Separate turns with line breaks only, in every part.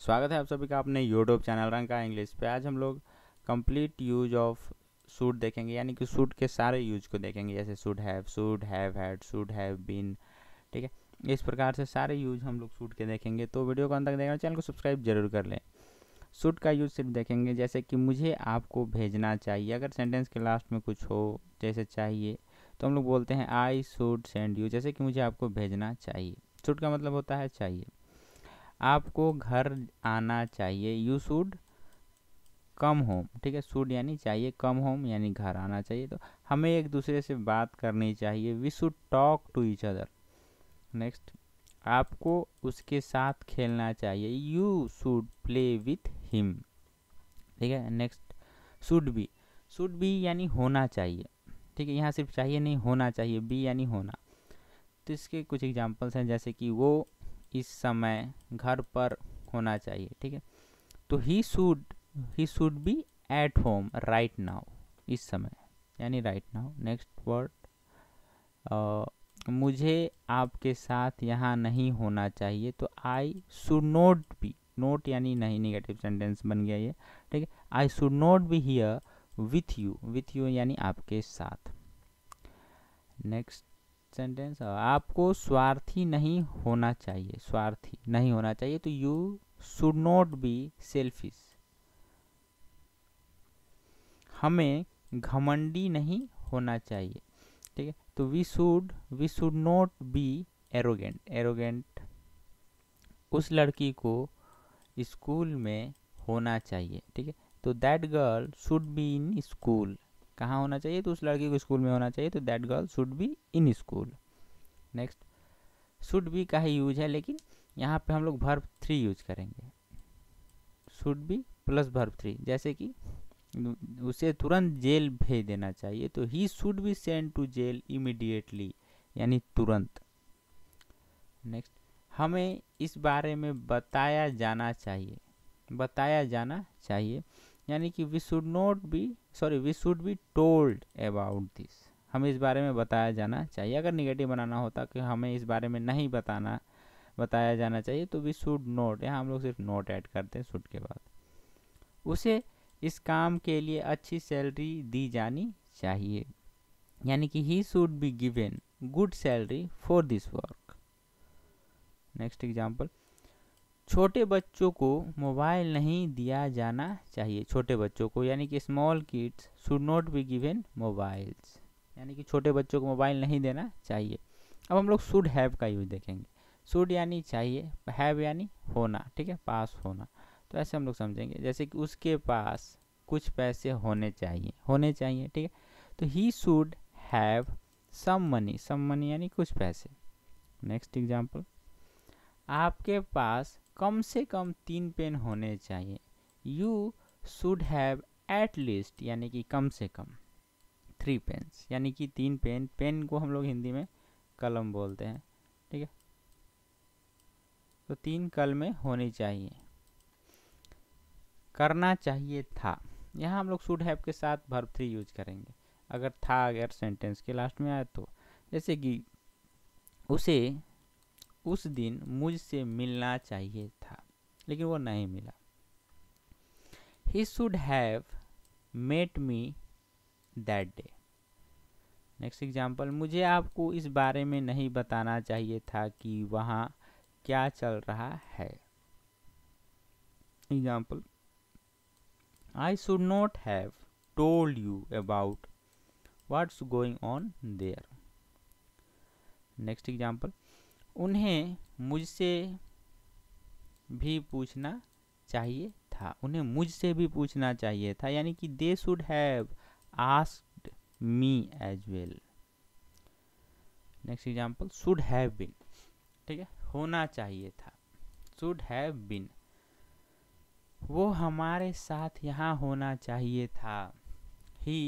स्वागत है आप सभी का अपने यूट्यूब चैनल रंग का इंग्लिश पे आज हम लोग कंप्लीट यूज ऑफ सूट देखेंगे यानी कि सूट के सारे यूज को देखेंगे जैसे should have should have had should have been ठीक है इस प्रकार से सारे यूज हम लोग सूट के देखेंगे तो वीडियो को अंत तक देखना चैनल को सब्सक्राइब जरूर कर लें सूट का यूज सिर्फ देखेंगे जैसे कि मुझे आपको भेजना चाहिए अगर सेंटेंस के लास्ट में कुछ हो जैसे चाहिए तो हम लोग बोलते हैं आई सूट सेंड यू जैसे कि मुझे आपको भेजना चाहिए सूट का मतलब होता है चाहिए आपको घर आना चाहिए यू शुड कम होम ठीक है शुड यानी चाहिए कम होम यानी घर आना चाहिए तो हमें एक दूसरे से बात करनी चाहिए we should talk to each other next आपको उसके साथ खेलना चाहिए you should play with him ठीक है next should be should be यानी होना चाहिए ठीक है यहाँ सिर्फ चाहिए नहीं होना चाहिए बी यानी होना तो इसके कुछ एग्जाम्पल्स हैं जैसे कि वो इस समय घर पर होना चाहिए ठीक है तो he should he should be at home right now इस समय यानी राइट नाउ नेक्स्ट वर्ड मुझे आपके साथ यहाँ नहीं होना चाहिए तो I should not be not यानी नहीं निगेटिव सेंटेंस बन गया ये ठीक है I should not be here with you with you यानी आपके साथ नेक्स्ट सेंटेंस आपको स्वार्थी नहीं होना चाहिए स्वार्थी नहीं होना चाहिए तो you should not be selfish हमें घमंडी नहीं होना चाहिए ठीक है तो we should we should not be arrogant arrogant उस लड़की को स्कूल में होना चाहिए ठीक है तो that girl should be in school कहाँ होना चाहिए तो उस लड़की को स्कूल में होना चाहिए तो that girl should be in school next should be का ही यूज है लेकिन यहाँ पे हम लोग भर्व थ्री यूज करेंगे should be plus verb three जैसे कि उसे तुरंत जेल भेज देना चाहिए तो he should be send to jail immediately यानी तुरंत नेक्स्ट हमें इस बारे में बताया जाना चाहिए बताया जाना चाहिए यानी कि we should not be sorry we should be told about this हमें इस बारे में बताया जाना चाहिए अगर निगेटिव बनाना होता कि हमें इस बारे में नहीं बताना बताया जाना चाहिए तो वी शुड नोट यहाँ हम लोग सिर्फ नोट ऐड करते हैं शुड के बाद उसे इस काम के लिए अच्छी सैलरी दी जानी चाहिए यानी कि he should be given good salary for this work next example छोटे बच्चों को मोबाइल नहीं दिया जाना चाहिए छोटे बच्चों को यानी कि small kids should not be given mobiles यानी कि छोटे बच्चों को मोबाइल नहीं देना चाहिए अब हम लोग शुड हैव का यूज़ देखेंगे शुड यानी चाहिए हैव यानी होना ठीक है पास होना तो ऐसे हम लोग समझेंगे जैसे कि उसके पास कुछ पैसे होने चाहिए होने चाहिए ठीक है तो he should have some money some money यानी कुछ पैसे नेक्स्ट एग्जाम्पल आपके पास कम से कम तीन पेन होने चाहिए you should have at least यानी कि कम से कम थ्री पेन्स यानी कि तीन पेन पेन को हम लोग हिंदी में कलम बोलते हैं ठीक है तो तीन कलमें होनी चाहिए करना चाहिए था यहाँ हम लोग शुड हैव के साथ भर्व थ्री यूज करेंगे अगर था अगर सेंटेंस के लास्ट में आए तो जैसे कि उसे उस दिन मुझसे मिलना चाहिए था लेकिन वो नहीं मिला he should have met me that day next example मुझे आपको इस बारे में नहीं बताना चाहिए था कि वहाँ क्या चल रहा है example I should not have told you about what's going on there next example उन्हें मुझसे भी पूछना चाहिए था उन्हें मुझसे भी पूछना चाहिए था यानी कि they should have asked me as well next example should have been ठीक है होना चाहिए था शुड हैव बिन वो हमारे साथ यहाँ होना चाहिए था he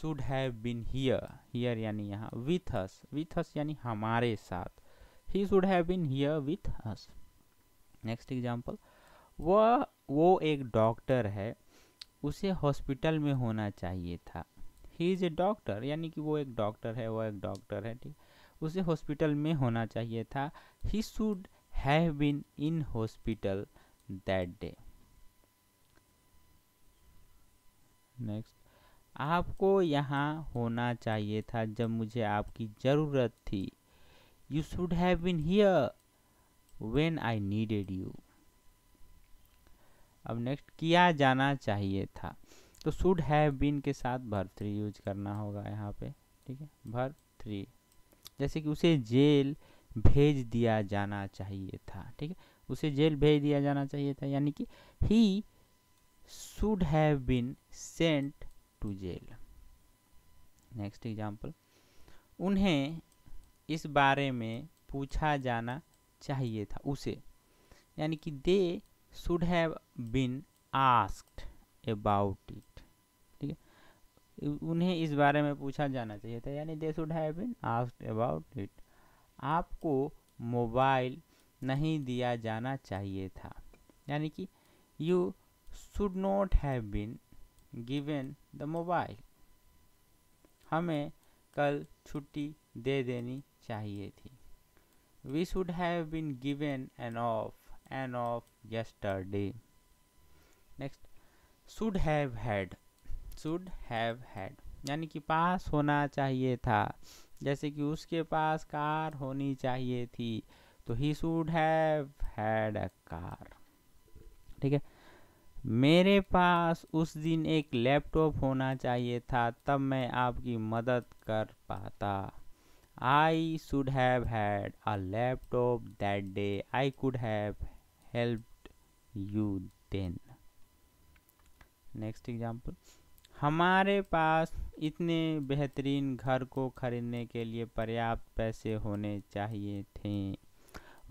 should have been here here यानी यहाँ विथ अस विथ अस यानी हमारे साथ he should have been here with us next example वह वो एक डॉक्टर है उसे हॉस्पिटल में होना चाहिए था ही इज़ ए डॉक्टर यानी कि वो एक डॉक्टर है वह एक डॉक्टर है ठीक उसे हॉस्पिटल में होना चाहिए था he should have been in hospital that day next आपको यहाँ होना चाहिए था जब मुझे आपकी ज़रूरत थी You should have been here when I needed you. अब नेक्स्ट किया जाना चाहिए था तो शुड हैव बीन के साथ भर थ्री यूज करना होगा यहाँ पे ठीक है भर थ्री जैसे कि उसे जेल भेज दिया जाना चाहिए था ठीक है उसे जेल भेज दिया जाना चाहिए था यानी कि he should have been sent to jail next example उन्हें इस बारे में पूछा जाना चाहिए था उसे यानी कि they should have been asked about it ठीक है उन्हें इस बारे में पूछा जाना चाहिए था यानी they should have been asked about it आपको मोबाइल नहीं दिया जाना चाहिए था यानी कि you should not have been given the mobile हमें कल छुट्टी दे देनी चाहिए थी we should have been given an off an off yesterday next should have had should have had यानी कि पास होना चाहिए था जैसे कि उसके पास कार होनी चाहिए थी तो he should have had a car ठीक है मेरे पास उस दिन एक लैपटॉप होना चाहिए था तब मैं आपकी मदद कर पाता I should have had a laptop that day I could have help you then. Next example हमारे पास इतने बेहतरीन घर को खरीदने के लिए पर्याप्त पैसे होने चाहिए थे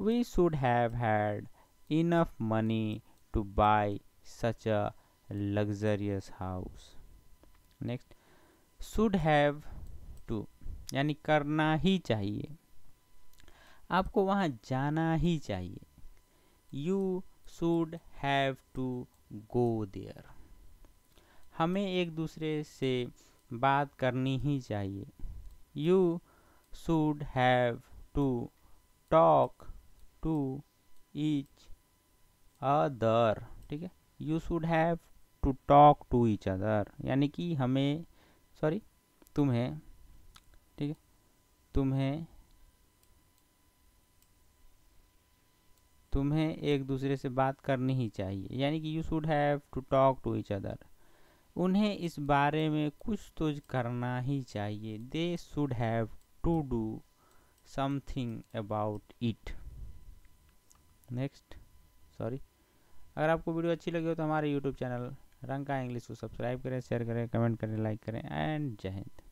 we should have had enough money to buy such a luxurious house next should have यानी करना ही चाहिए आपको वहाँ जाना ही चाहिए you should have to go there हमें एक दूसरे से बात करनी ही चाहिए you should have to talk to each other ठीक है you should have to talk to each other यानी कि हमें सॉरी तुम्हें तुम्हें तुम्हें एक दूसरे से बात करनी ही चाहिए यानी कि you should have to talk to each other उन्हें इस बारे में कुछ तो करना ही चाहिए they should have to do something about it next sorry अगर आपको वीडियो अच्छी लगी हो तो हमारे यूट्यूब चैनल रंका इंग्लिश को सब्सक्राइब करें शेयर करें कमेंट करें लाइक करें एंड जय हिंद